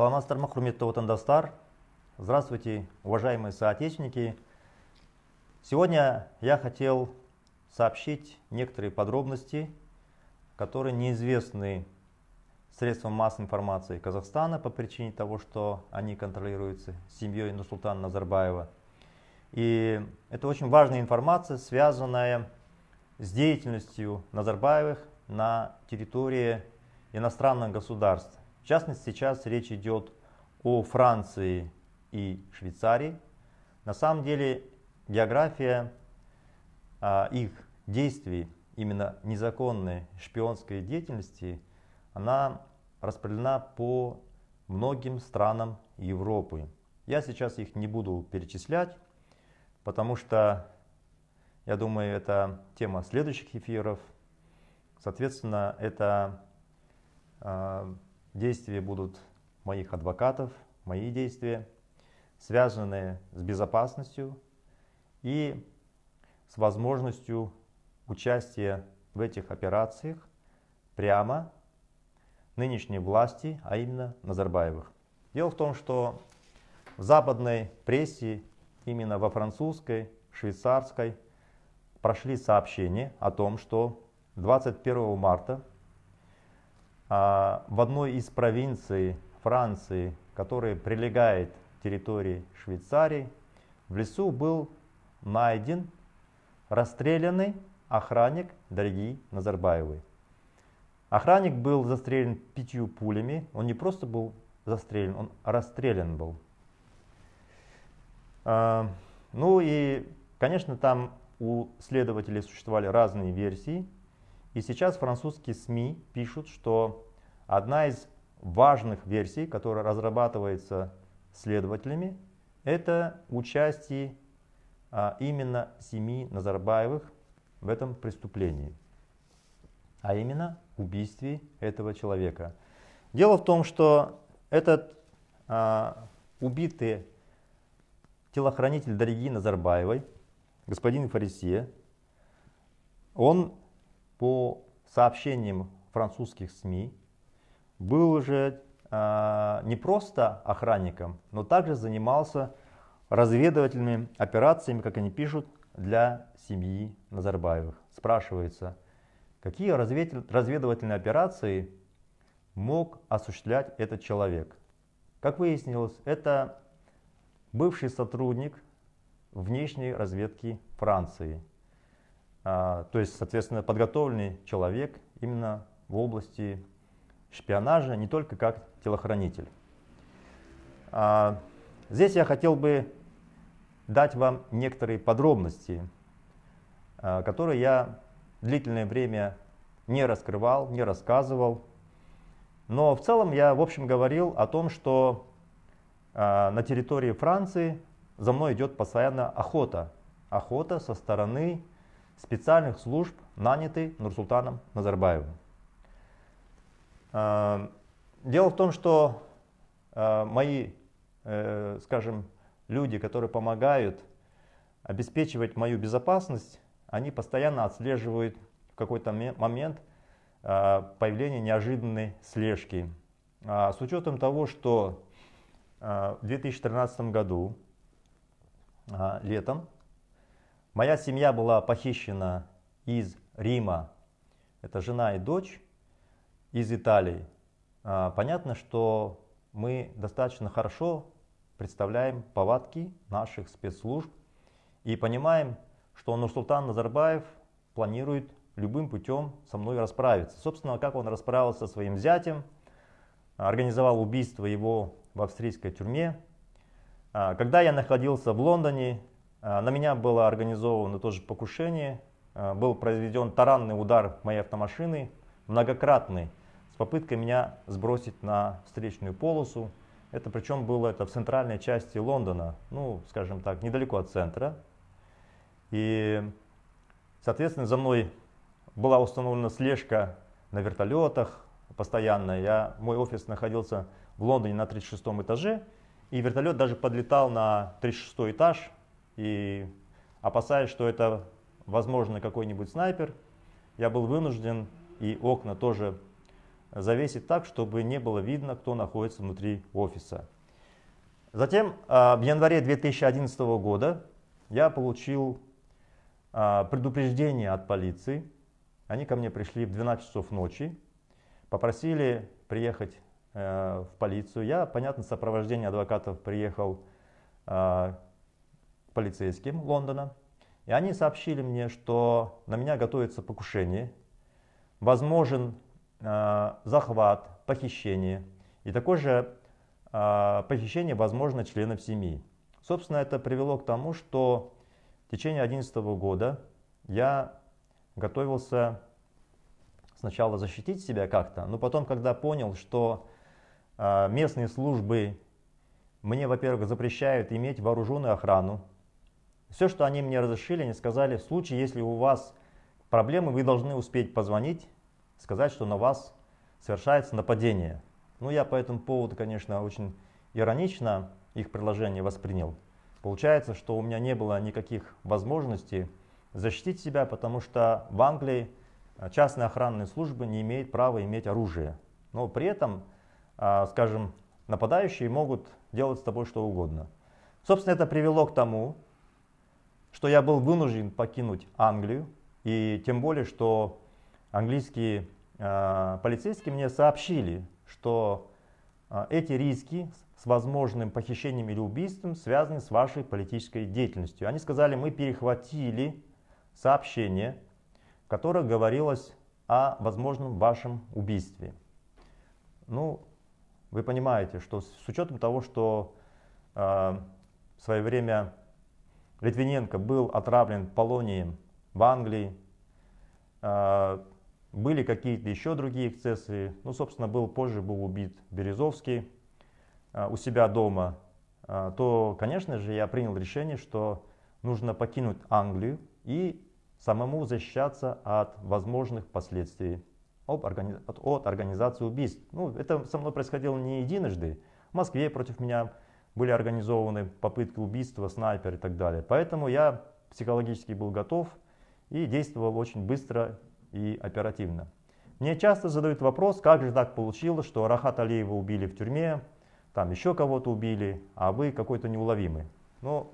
саламатсыздар ма құрметті отандастар здравствуйте уважаемые соотечественники сегодня я хотел сообщить некоторые подробности которые неизвестны средствам массовой информации Казахстана по причине того, что они контролируются семьей Нурсултана Назарбаева. И это очень важная информация, связанная с деятельностью Назарбаевых на территории иностранных государств. В частности, сейчас речь идет о Франции и Швейцарии. На самом деле география а, их действий, именно незаконной шпионской деятельности, она распределена по многим странам Европы. Я сейчас их не буду перечислять, потому что, я думаю, это тема следующих эфиров. Соответственно, это э, Действия будут моих адвокатов, мои действия, связанные с безопасностью и с возможностью участия в этих операциях прямо нынешней власти, а именно Назарбаевых. Дело в том, что в западной прессе, именно во французской, швейцарской, прошли сообщения о том, что 21 марта а, в одной из провинций Франции, которая прилегает к территории Швейцарии, в лесу был найден расстрелянный охранник дороги Назарбаевой. Охранник был застрелен пятью пулями. Он не просто был застрелен, он расстрелян был. А, ну и, конечно, там у следователей существовали разные версии – и сейчас французские СМИ пишут, что одна из важных версий, которая разрабатывается следователями, это участие а, именно семьи Назарбаевых в этом преступлении, а именно убийстве этого человека. Дело в том, что этот а, убитый телохранитель Дарьи Назарбаевой, господин Фарисия, он по сообщениям французских СМИ, был уже э, не просто охранником, но также занимался разведывательными операциями, как они пишут, для семьи Назарбаевых. Спрашивается, какие разведывательные операции мог осуществлять этот человек? Как выяснилось, это бывший сотрудник внешней разведки Франции – а, то есть, соответственно, подготовленный человек именно в области шпионажа, не только как телохранитель. А, здесь я хотел бы дать вам некоторые подробности, а, которые я длительное время не раскрывал, не рассказывал. Но в целом я, в общем, говорил о том, что на территории Франции за мной идет постоянно охота. Охота со стороны специальных служб, нанятый Нурсултаном Назарбаевым. Э, дело в том, что э, мои, э, скажем, люди, которые помогают обеспечивать мою безопасность, они постоянно отслеживают в какой-то момент появление неожиданной слежки. А с учетом того, что в 2013 году а, летом Моя семья была похищена из Рима. Это жена и дочь из Италии. А, понятно, что мы достаточно хорошо представляем повадки наших спецслужб и понимаем, что Нурсултан Назарбаев планирует любым путем со мной расправиться. Собственно, как он расправился со своим зятем, организовал убийство его в австрийской тюрьме. А, когда я находился в Лондоне, а, на меня было организовано тоже покушение, а, был произведен таранный удар моей автомашины, многократный, с попыткой меня сбросить на встречную полосу. Это причем было это в центральной части Лондона, ну, скажем так, недалеко от центра. И, соответственно, за мной была установлена слежка на вертолетах постоянно. Я, мой офис находился в Лондоне на 36 этаже, и вертолет даже подлетал на 36 этаж, и опасаясь, что это, возможно, какой-нибудь снайпер, я был вынужден и окна тоже завесить так, чтобы не было видно, кто находится внутри офиса. Затем а, в январе 2011 года я получил а, предупреждение от полиции. Они ко мне пришли в 12 часов ночи, попросили приехать э, в полицию. Я, понятно, в сопровождении адвокатов приехал а, полицейским Лондона, и они сообщили мне, что на меня готовится покушение, возможен э, захват, похищение, и такое же э, похищение возможно членов семьи. Собственно, это привело к тому, что в течение 2011 года я готовился сначала защитить себя как-то, но потом, когда понял, что э, местные службы мне, во-первых, запрещают иметь вооруженную охрану, все, что они мне разрешили, они сказали, в случае, если у вас проблемы, вы должны успеть позвонить, сказать, что на вас совершается нападение. Ну, я по этому поводу, конечно, очень иронично их предложение воспринял. Получается, что у меня не было никаких возможностей защитить себя, потому что в Англии а, частные охранные службы не имеют права иметь оружие. Но при этом, а, скажем, нападающие могут делать с тобой что угодно. Собственно, это привело к тому, что я был вынужден покинуть Англию, и тем более, что английские э, полицейские мне сообщили, что э, эти риски с возможным похищением или убийством связаны с вашей политической деятельностью. Они сказали, мы перехватили сообщение, в котором говорилось о возможном вашем убийстве. Ну, вы понимаете, что с, учетом того, что э, в свое время Литвиненко был отравлен полонием в Англии. А, были какие-то еще другие эксцессы. Ну, собственно, был позже был убит Березовский а, у себя дома. А, то, конечно же, я принял решение, что нужно покинуть Англию и самому защищаться от возможных последствий от, органи... от организации убийств. Ну, это со мной происходило не единожды. В Москве против меня были организованы попытки убийства, снайпер и так далее. Поэтому я психологически был готов и действовал очень быстро и оперативно. Мне часто задают вопрос, как же так получилось, что Рахат Алиева убили в тюрьме, там еще кого-то убили, а вы какой-то неуловимый. Но ну,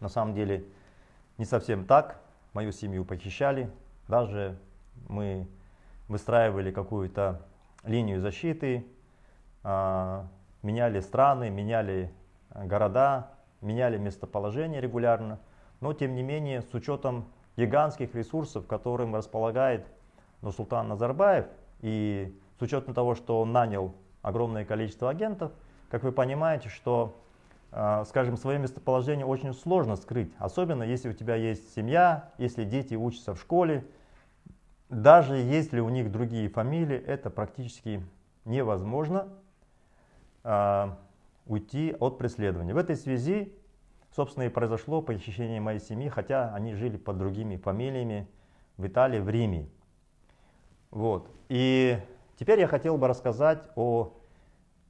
на самом деле не совсем так. Мою семью похищали, даже мы выстраивали какую-то линию защиты, а, меняли страны, меняли э, города, меняли местоположение регулярно. Но тем не менее, с учетом гигантских ресурсов, которым располагает Нурсултан Назарбаев, и с учетом того, что он нанял огромное количество агентов, как вы понимаете, что, э, скажем, свое местоположение очень сложно скрыть, особенно если у тебя есть семья, если дети учатся в школе, даже если у них другие фамилии, это практически невозможно, а, уйти от преследования. В этой связи, собственно, и произошло похищение моей семьи, хотя они жили под другими фамилиями в Италии, в Риме. Вот. И теперь я хотел бы рассказать о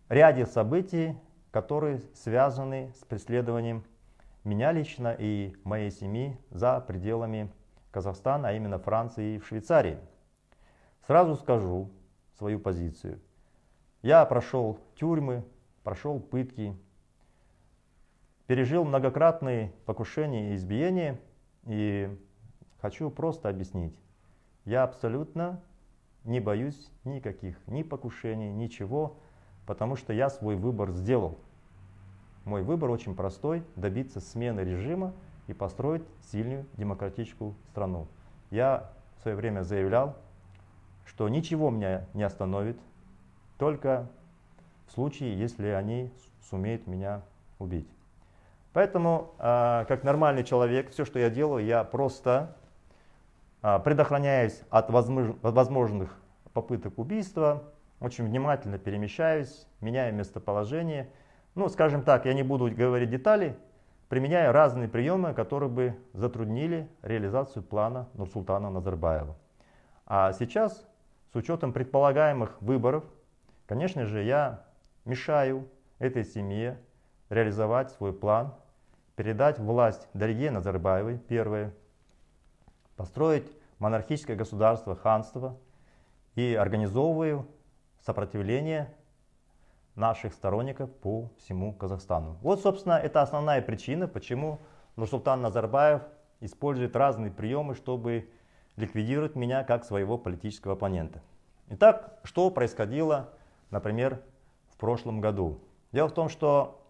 ряде событий, которые связаны с преследованием меня лично и моей семьи за пределами Казахстана, а именно Франции и в Швейцарии. Сразу скажу свою позицию – я прошел тюрьмы, прошел пытки, пережил многократные покушения и избиения, и хочу просто объяснить, я абсолютно не боюсь никаких ни покушений, ничего, потому что я свой выбор сделал. Мой выбор очень простой – добиться смены режима и построить сильную демократическую страну. Я в свое время заявлял, что ничего меня не остановит – только в случае, если они сумеют меня убить. Поэтому, а, как нормальный человек, все, что я делаю, я просто а, предохраняюсь от возможных попыток убийства, очень внимательно перемещаюсь, меняю местоположение. Ну, скажем так, я не буду говорить детали, применяю разные приемы, которые бы затруднили реализацию плана Нурсултана Назарбаева. А сейчас, с учетом предполагаемых выборов Конечно же, я мешаю этой семье реализовать свой план, передать власть Дарье Назарбаевой, первое, построить монархическое государство, ханство и организовываю сопротивление наших сторонников по всему Казахстану. Вот, собственно, это основная причина, почему Нурсултан Назарбаев использует разные приемы, чтобы ликвидировать меня как своего политического оппонента. Итак, что происходило например, в прошлом году. Дело в том, что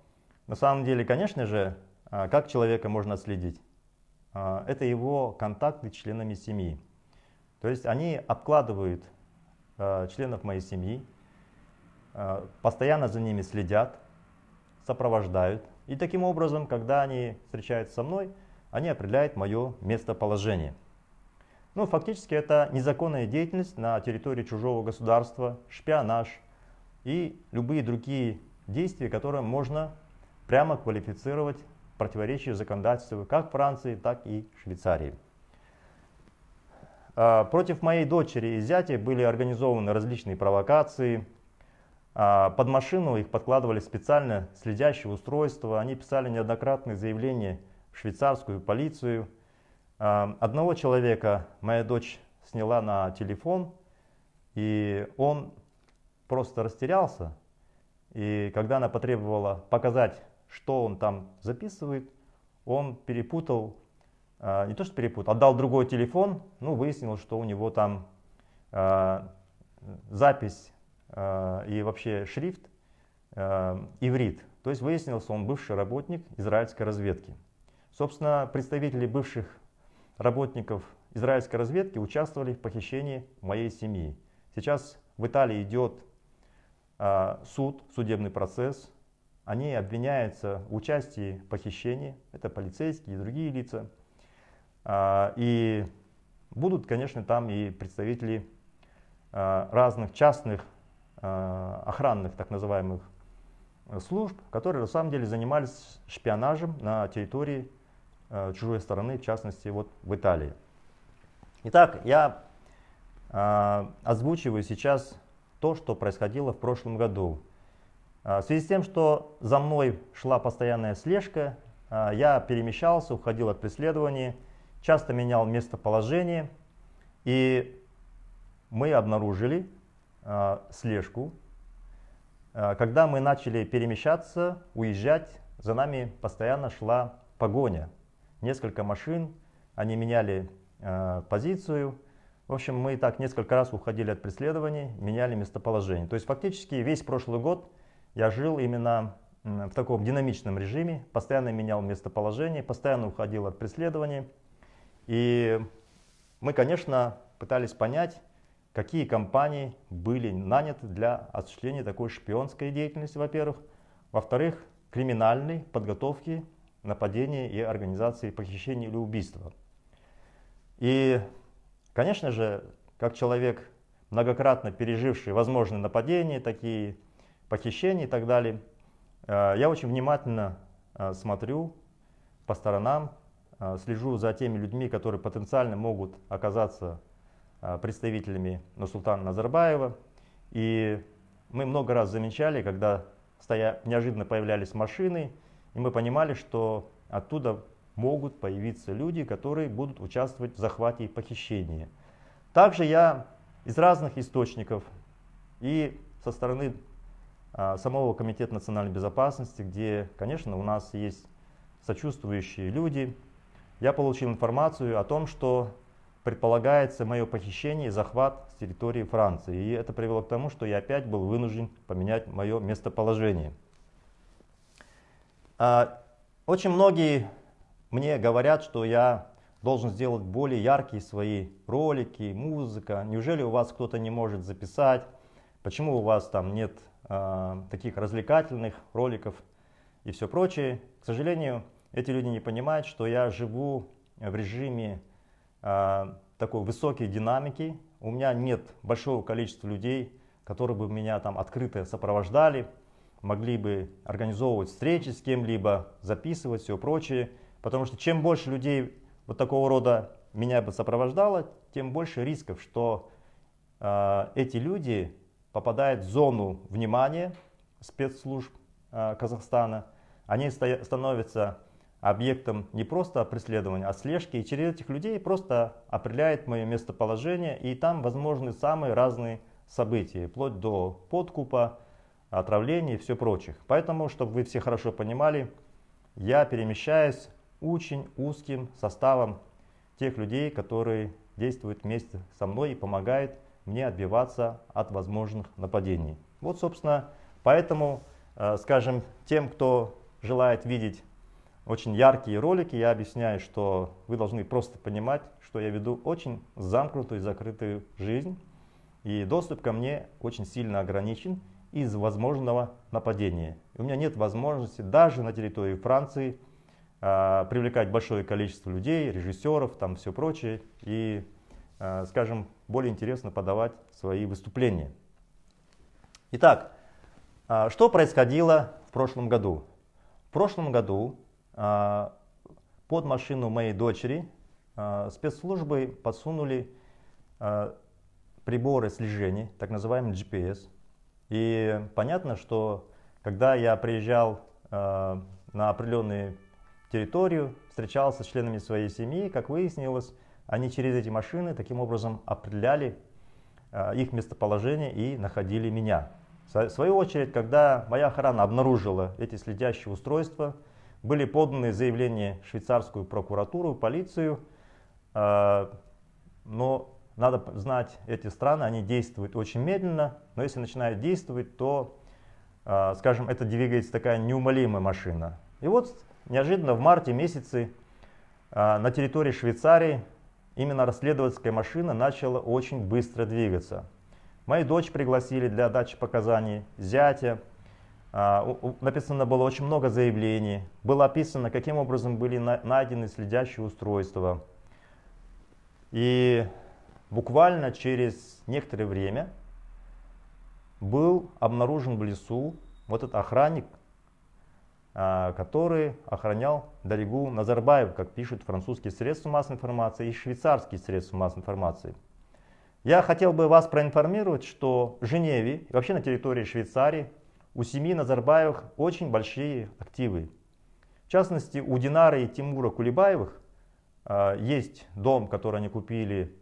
на самом деле, конечно же, а, как человека можно отследить? А, это его контакты с членами семьи. То есть они обкладывают а, членов моей семьи, постоянно за ними следят, сопровождают. И таким образом, когда они встречаются со мной, они определяют мое местоположение. Ну, фактически это незаконная деятельность на территории чужого государства, шпионаж – и любые другие действия, которые можно прямо квалифицировать противоречию законодательству как Франции, так и Швейцарии. А, против моей дочери и зятя были организованы различные провокации. А, под машину их подкладывали специально следящие устройства. Они писали неоднократные заявления в швейцарскую полицию. А, одного человека моя дочь сняла на телефон, и он просто растерялся. И когда она потребовала показать, что он там записывает, он перепутал, э, не то что перепутал, отдал другой телефон, ну, выяснил, что у него там э, запись э, и вообще шрифт э, иврит. То есть выяснилось, он бывший работник израильской разведки. Собственно, представители бывших работников израильской разведки участвовали в похищении моей семьи. Сейчас в Италии идет а, суд, судебный процесс. Они обвиняются в участии в похищении, это полицейские и другие лица. А, и будут, конечно, там и представители а, разных частных охранных так называемых э, служб, которые на самом деле занимались шпионажем на территории э, чужой стороны, в частности вот в Италии. Итак, я озвучиваю сейчас то, что происходило в прошлом году. А, в связи с тем, что за мной шла постоянная слежка, а, я перемещался, уходил от преследований, часто менял местоположение, и мы обнаружили а, слежку. Когда мы начали перемещаться, уезжать, за нами постоянно шла погоня. Несколько машин, они меняли позицию, в общем, мы и так несколько раз уходили от преследований, меняли местоположение. То есть фактически весь прошлый год я жил именно в таком динамичном режиме, постоянно менял местоположение, постоянно уходил от преследований. И мы, конечно, пытались понять, какие компании были наняты для осуществления такой шпионской деятельности, во-первых. Во-вторых, криминальной подготовки, нападения и организации похищения или убийства. И Конечно же, как человек, многократно переживший возможные нападения, такие похищения и так далее, э, я очень внимательно э, смотрю по сторонам, э, слежу за теми людьми, которые потенциально могут оказаться представителями султана Назарбаева. И мы много раз замечали, когда стоя, неожиданно появлялись машины, и мы понимали, что оттуда могут появиться люди, которые будут участвовать в захвате и похищении. Также я из разных источников и со стороны а, самого Комитета национальной безопасности, где, конечно, у нас есть сочувствующие люди, я получил информацию о том, что предполагается мое похищение и захват с территории Франции. И это привело к тому, что я опять был вынужден поменять мое местоположение. А, очень многие мне говорят, что я должен сделать более яркие свои ролики, музыка. Неужели у вас кто-то не может записать? Почему у вас там нет э, таких развлекательных роликов и все прочее? К сожалению, эти люди не понимают, что я живу в режиме э, такой высокой динамики. У меня нет большого количества людей, которые бы меня там открыто сопровождали, могли бы организовывать встречи с кем-либо, записывать все прочее. Потому что чем больше людей вот такого рода меня бы сопровождало, тем больше рисков, что э, эти люди попадают в зону внимания спецслужб э, Казахстана. Они становятся объектом не просто преследования, а слежки. И через этих людей просто определяет мое местоположение. И там возможны самые разные события, вплоть до подкупа, отравления и все прочих. Поэтому, чтобы вы все хорошо понимали, я перемещаюсь очень узким составом тех людей, которые действуют вместе со мной и помогают мне отбиваться от возможных нападений. Вот, собственно, поэтому, э, скажем, тем, кто желает видеть очень яркие ролики, я объясняю, что вы должны просто понимать, что я веду очень замкнутую и закрытую жизнь, и доступ ко мне очень сильно ограничен из возможного нападения. У меня нет возможности даже на территории Франции Э, привлекать большое количество людей, режиссеров, там все прочее, и, э, скажем, более интересно подавать свои выступления. Итак, э, что происходило в прошлом году? В прошлом году под машину моей дочери спецслужбы подсунули приборы слежения, так называемый GPS. И понятно, что когда я приезжал на определенные территорию, встречался с членами своей семьи. Как выяснилось, они через эти машины таким образом определяли э, их местоположение и находили меня. В свою очередь, когда моя охрана обнаружила эти следящие устройства, были поданы заявления в швейцарскую прокуратуру, полицию, э, но надо знать эти страны, они действуют очень медленно, но если начинают действовать, то, э, скажем, это двигается такая неумолимая машина. И вот Неожиданно в марте месяце а, на территории Швейцарии именно расследовательская машина начала очень быстро двигаться. Мою дочь пригласили для дачи показаний, зятя. А, написано было очень много заявлений. Было описано, каким образом были найдены следящие устройства. И буквально через некоторое время был обнаружен в лесу вот этот охранник, а, который охранял Даригу Назарбаев, как пишут французские средства массовой информации и швейцарские средства массовой информации. Я хотел бы вас проинформировать, что в Женеве вообще на территории Швейцарии у семьи Назарбаевых очень большие активы. В частности, у Динары и Тимура Кулебаевых э, а, есть дом, который они купили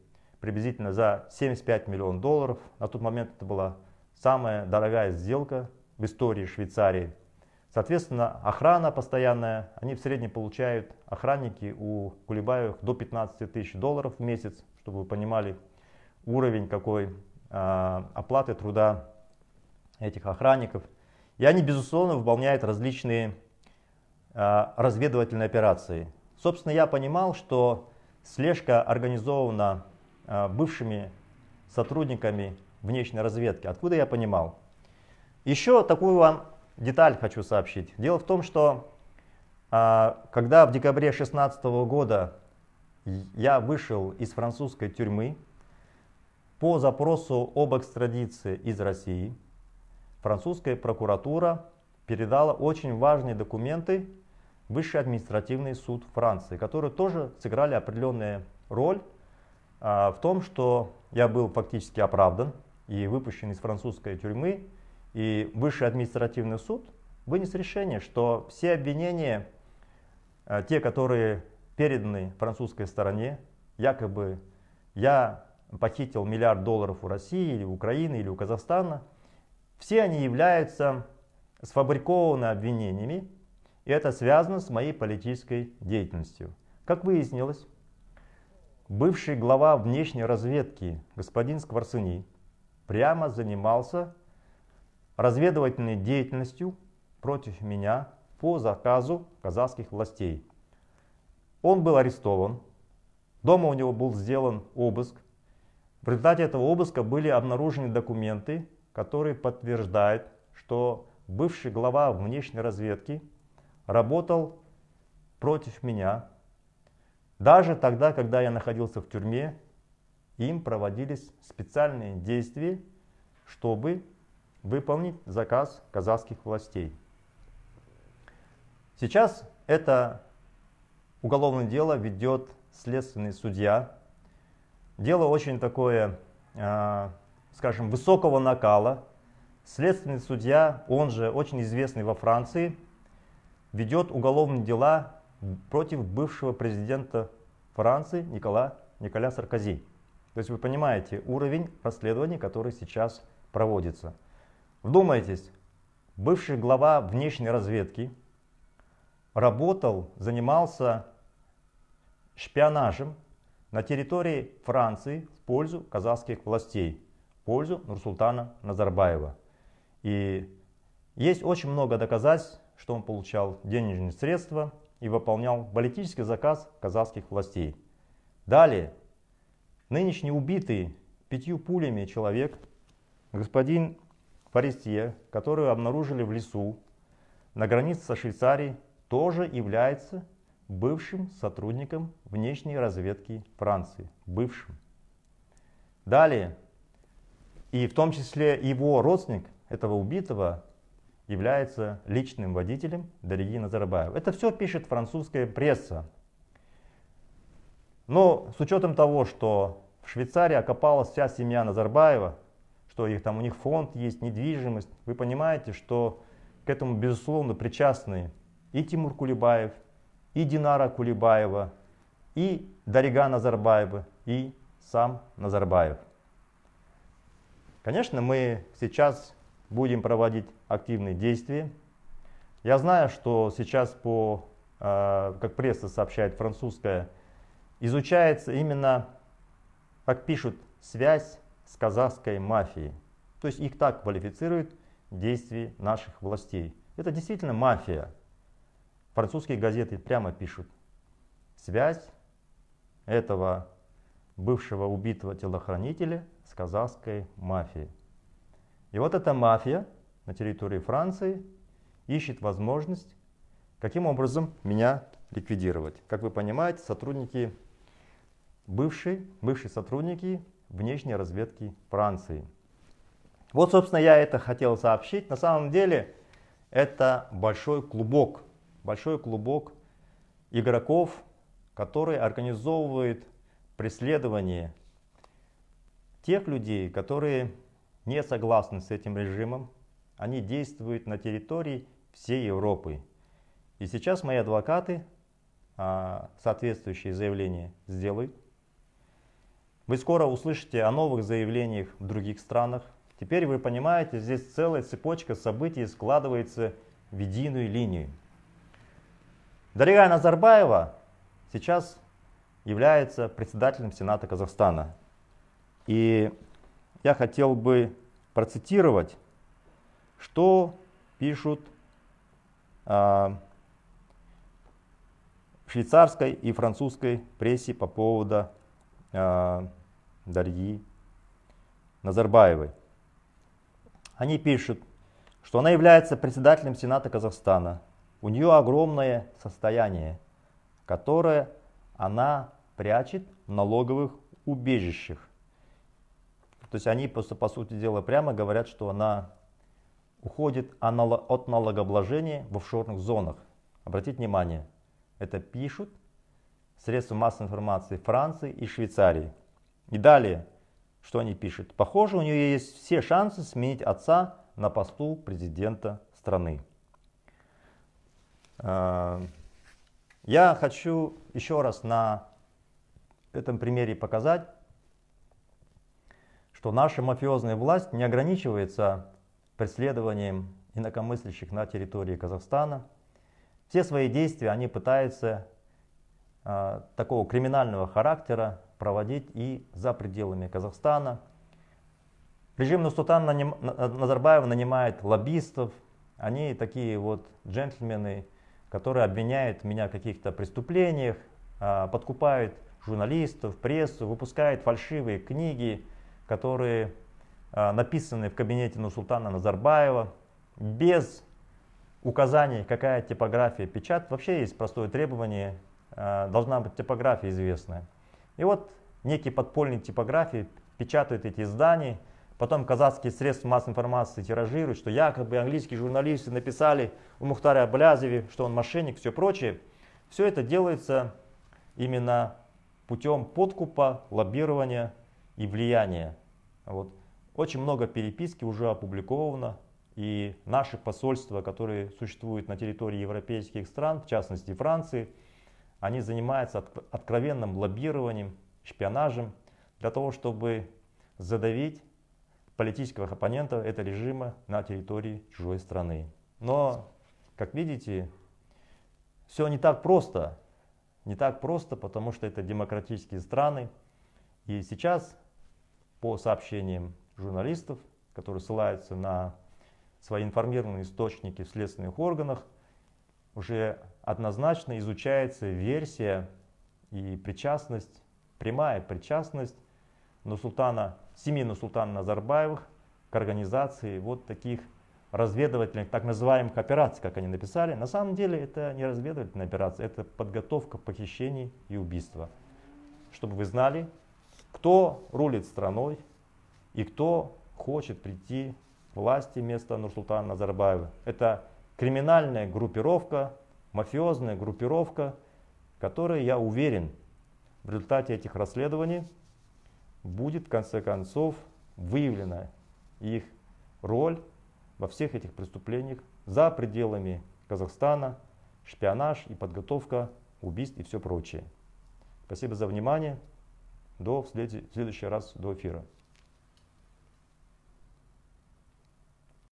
приблизительно за 75 миллионов долларов. На тот момент это была самая дорогая сделка в истории Швейцарии – Соответственно, охрана постоянная, они в среднем получают, охранники у Кулебаевых до 15 тысяч долларов в месяц, чтобы вы понимали уровень какой а, оплаты труда этих охранников. И они, безусловно, выполняют различные а, разведывательные операции. Собственно, я понимал, что слежка организована а, бывшими сотрудниками внешней разведки. Откуда я понимал? Еще такую вам деталь хочу сообщить. Дело в том, что а, когда в декабре 2016 года я вышел из французской тюрьмы по запросу об экстрадиции из России, французская прокуратура передала очень важные документы в Высший административный суд Франции, которые тоже сыграли определенную роль а, в том, что я был фактически оправдан и выпущен из французской тюрьмы и Высший административный суд вынес решение, что все обвинения, э, те, которые переданы французской стороне, якобы я похитил миллиард долларов у России, или Украины, или у Казахстана, все они являются сфабрикованы обвинениями, и это связано с моей политической деятельностью. Как выяснилось, бывший глава внешней разведки господин Скворцыни прямо занимался разведывательной деятельностью против меня по заказу казахских властей. Он был арестован, дома у него был сделан обыск. В результате этого обыска были обнаружены документы, которые подтверждают, что бывший глава внешней разведки работал против меня. Даже тогда, когда я находился в тюрьме, им проводились специальные действия, чтобы выполнить заказ казахских властей. Сейчас это уголовное дело ведет следственный судья. Дело очень такое, а, скажем, высокого накала. Следственный судья, он же очень известный во Франции, ведет уголовные дела против бывшего президента Франции Никола, Николя Саркози. То есть вы понимаете уровень расследования, который сейчас проводится. Вдумайтесь, бывший глава внешней разведки работал, занимался шпионажем на территории Франции в пользу казахских властей, в пользу Нурсултана Назарбаева. И есть очень много доказательств, что он получал денежные средства и выполнял политический заказ казахских властей. Далее, нынешний убитый пятью пулями человек, господин Форестье, которую обнаружили в лесу на границе со Швейцарией, тоже является бывшим сотрудником внешней разведки Франции. Бывшим. Далее, и в том числе его родственник этого убитого является личным водителем Дарьи Назарбаева. Это все пишет французская пресса. Но с учетом того, что в Швейцарии окопалась вся семья Назарбаева, что их там у них фонд есть, недвижимость. Вы понимаете, что к этому, безусловно, причастны и Тимур Кулебаев, и Динара Кулебаева, и Дарига Назарбаева, и сам Назарбаев. Конечно, мы сейчас будем проводить активные действия. Я знаю, что сейчас, по, э, как пресса сообщает французская, изучается именно, как пишут, связь с казахской мафией. То есть их так квалифицируют действия наших властей. Это действительно мафия. Французские газеты прямо пишут. Связь этого бывшего убитого телохранителя с казахской мафией. И вот эта мафия на территории Франции ищет возможность, каким образом меня ликвидировать. Как вы понимаете, сотрудники, бывшие, бывшие сотрудники внешней разведки Франции. Вот, собственно, я это хотел сообщить. На самом деле это большой клубок, большой клубок игроков, который организовывает преследование тех людей, которые не согласны с этим режимом. Они действуют на территории всей Европы. И сейчас мои адвокаты а, соответствующие заявления сделают. Вы скоро услышите о новых заявлениях в других странах. Теперь вы понимаете, здесь целая цепочка событий складывается в единую линию. Дарья Назарбаева сейчас является председателем Сената Казахстана. И я хотел бы процитировать, что пишут э, в швейцарской и французской прессе по поводу а, Дарьи Назарбаевой. Они пишут, что она является председателем Сената Казахстана. У нее огромное состояние, которое она прячет в налоговых убежищах. То есть они просто, по сути дела, прямо говорят, что она уходит от налогообложения в офшорных зонах. Обратите внимание, это пишут средства массовой информации Франции и Швейцарии. И далее, что они пишут. Похоже, у нее есть все шансы сменить отца на посту президента страны. А, я хочу еще раз на этом примере показать, что наша мафиозная власть не ограничивается преследованием инакомыслящих на территории Казахстана. Все свои действия они пытаются Э, такого криминального характера проводить и за пределами Казахстана. Режим Нурсултана э, Назарбаев нанимает лоббистов, они такие вот джентльмены, которые обвиняют меня в каких-то преступлениях, э, подкупают журналистов, прессу, выпускают фальшивые книги, которые написаны в кабинете Нурсултана Назарбаева, без указаний, какая типография печат, Вообще есть простое требование Э, должна быть типография известная. И вот некие подпольные типографии печатают эти издания, потом казахские средства массовой информации тиражируют, что якобы английские журналисты написали у Мухтара Аблязеви, что он мошенник, все прочее. Все это делается именно путем подкупа, лоббирования и влияния. Вот. Очень много переписки уже опубликовано, и наши посольства, которые существуют на территории европейских стран, в частности Франции – они занимаются откровенным лоббированием, шпионажем для того, чтобы задавить политических оппонентов этого режима на территории чужой страны. Но, как видите, все не так просто. Не так просто, потому что это демократические страны. И сейчас, по сообщениям журналистов, которые ссылаются на свои информированные источники в следственных органах, уже однозначно изучается версия и причастность, прямая причастность Нусултана, семьи Нусултана Назарбаевых к организации вот таких разведывательных, так называемых операций, как они написали. На самом деле это не разведывательная операция, это подготовка похищений и убийства. Чтобы вы знали, кто рулит страной и кто хочет прийти к власти вместо Нурсултана Назарбаева. Это криминальная группировка, мафиозная группировка, которая, я уверен, в результате этих расследований будет в конце концов выявлена их роль во всех этих преступлениях за пределами Казахстана, шпионаж и подготовка убийств и все прочее. Спасибо за внимание. До в следующий раз, до эфира.